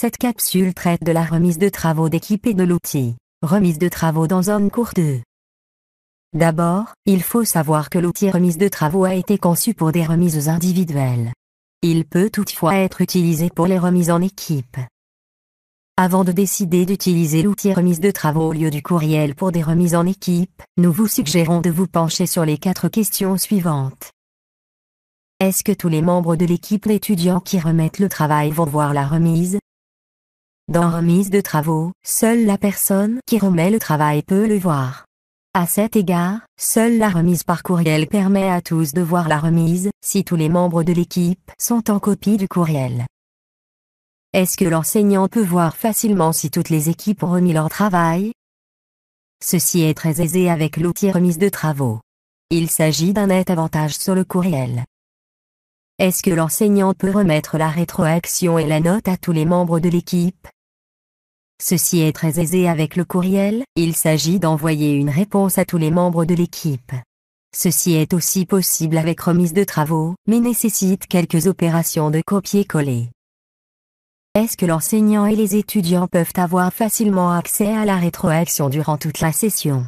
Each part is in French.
Cette capsule traite de la remise de travaux d'équipe et de l'outil. Remise de travaux dans Zone Cours 2. D'abord, il faut savoir que l'outil remise de travaux a été conçu pour des remises individuelles. Il peut toutefois être utilisé pour les remises en équipe. Avant de décider d'utiliser l'outil remise de travaux au lieu du courriel pour des remises en équipe, nous vous suggérons de vous pencher sur les quatre questions suivantes. Est-ce que tous les membres de l'équipe d'étudiants qui remettent le travail vont voir la remise dans remise de travaux, seule la personne qui remet le travail peut le voir. À cet égard, seule la remise par courriel permet à tous de voir la remise, si tous les membres de l'équipe sont en copie du courriel. Est-ce que l'enseignant peut voir facilement si toutes les équipes ont remis leur travail Ceci est très aisé avec l'outil remise de travaux. Il s'agit d'un net avantage sur le courriel. Est-ce que l'enseignant peut remettre la rétroaction et la note à tous les membres de l'équipe Ceci est très aisé avec le courriel, il s'agit d'envoyer une réponse à tous les membres de l'équipe. Ceci est aussi possible avec remise de travaux, mais nécessite quelques opérations de copier-coller. Est-ce que l'enseignant et les étudiants peuvent avoir facilement accès à la rétroaction durant toute la session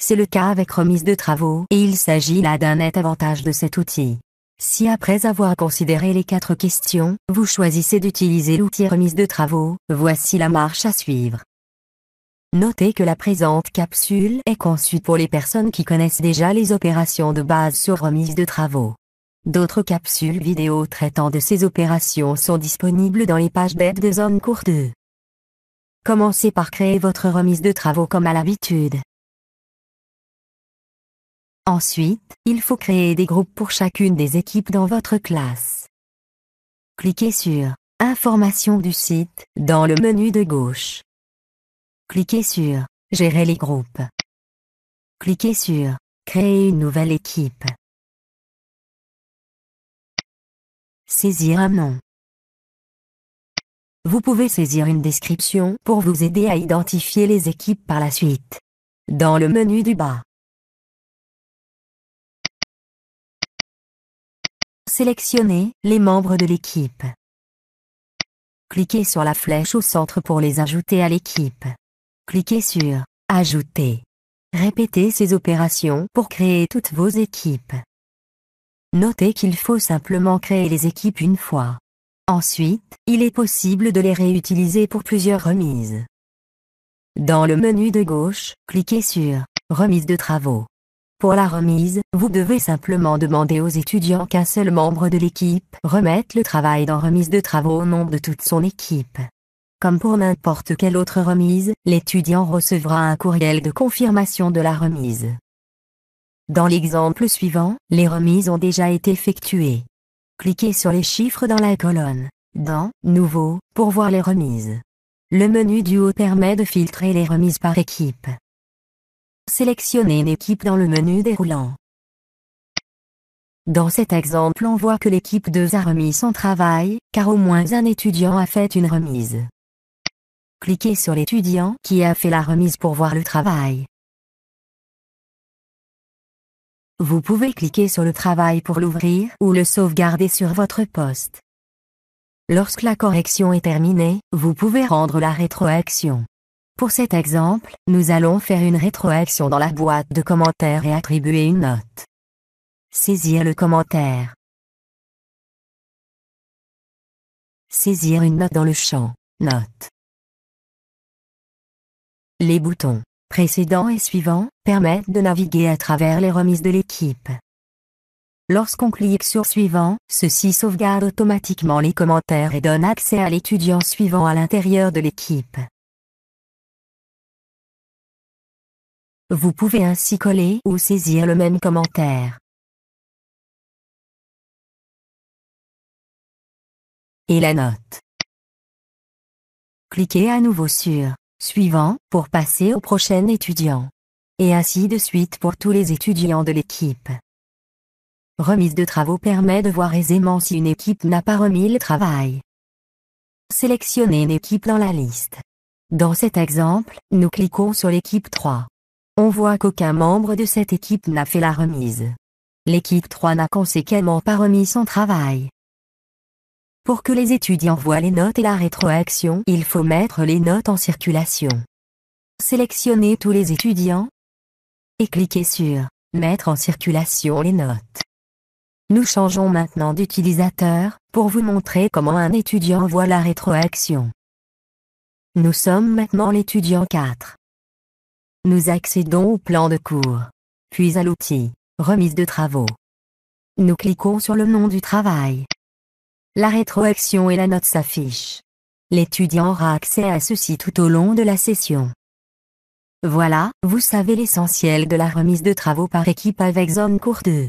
C'est le cas avec remise de travaux et il s'agit là d'un net avantage de cet outil. Si après avoir considéré les quatre questions, vous choisissez d'utiliser l'outil remise de travaux, voici la marche à suivre. Notez que la présente capsule est conçue pour les personnes qui connaissent déjà les opérations de base sur remise de travaux. D'autres capsules vidéo traitant de ces opérations sont disponibles dans les pages d'aide de zone cours 2. Commencez par créer votre remise de travaux comme à l'habitude. Ensuite, il faut créer des groupes pour chacune des équipes dans votre classe. Cliquez sur « Informations du site » dans le menu de gauche. Cliquez sur « Gérer les groupes ». Cliquez sur « Créer une nouvelle équipe ». Saisir un nom. Vous pouvez saisir une description pour vous aider à identifier les équipes par la suite. Dans le menu du bas, Sélectionnez les membres de l'équipe. Cliquez sur la flèche au centre pour les ajouter à l'équipe. Cliquez sur Ajouter. Répétez ces opérations pour créer toutes vos équipes. Notez qu'il faut simplement créer les équipes une fois. Ensuite, il est possible de les réutiliser pour plusieurs remises. Dans le menu de gauche, cliquez sur Remise de travaux. Pour la remise, vous devez simplement demander aux étudiants qu'un seul membre de l'équipe remette le travail dans remise de travaux au nom de toute son équipe. Comme pour n'importe quelle autre remise, l'étudiant recevra un courriel de confirmation de la remise. Dans l'exemple suivant, les remises ont déjà été effectuées. Cliquez sur les chiffres dans la colonne dans Nouveau pour voir les remises. Le menu du haut permet de filtrer les remises par équipe. Sélectionnez une équipe dans le menu déroulant. Dans cet exemple on voit que l'équipe 2 a remis son travail, car au moins un étudiant a fait une remise. Cliquez sur l'étudiant qui a fait la remise pour voir le travail. Vous pouvez cliquer sur le travail pour l'ouvrir ou le sauvegarder sur votre poste. Lorsque la correction est terminée, vous pouvez rendre la rétroaction. Pour cet exemple, nous allons faire une rétroaction dans la boîte de commentaires et attribuer une note. Saisir le commentaire. Saisir une note dans le champ Note. Les boutons précédent et suivant permettent de naviguer à travers les remises de l'équipe. Lorsqu'on clique sur Suivant, ceci sauvegarde automatiquement les commentaires et donne accès à l'étudiant suivant à l'intérieur de l'équipe. Vous pouvez ainsi coller ou saisir le même commentaire. Et la note. Cliquez à nouveau sur Suivant pour passer au prochain étudiant. Et ainsi de suite pour tous les étudiants de l'équipe. Remise de travaux permet de voir aisément si une équipe n'a pas remis le travail. Sélectionnez une équipe dans la liste. Dans cet exemple, nous cliquons sur l'équipe 3 on voit qu'aucun membre de cette équipe n'a fait la remise. L'équipe 3 n'a conséquemment pas remis son travail. Pour que les étudiants voient les notes et la rétroaction, il faut mettre les notes en circulation. Sélectionnez tous les étudiants et cliquez sur « Mettre en circulation les notes ». Nous changeons maintenant d'utilisateur, pour vous montrer comment un étudiant voit la rétroaction. Nous sommes maintenant l'étudiant 4. Nous accédons au plan de cours, puis à l'outil Remise de travaux. Nous cliquons sur le nom du travail. La rétroaction et la note s'affichent. L'étudiant aura accès à ceci tout au long de la session. Voilà, vous savez l'essentiel de la remise de travaux par équipe avec Zone Cours 2.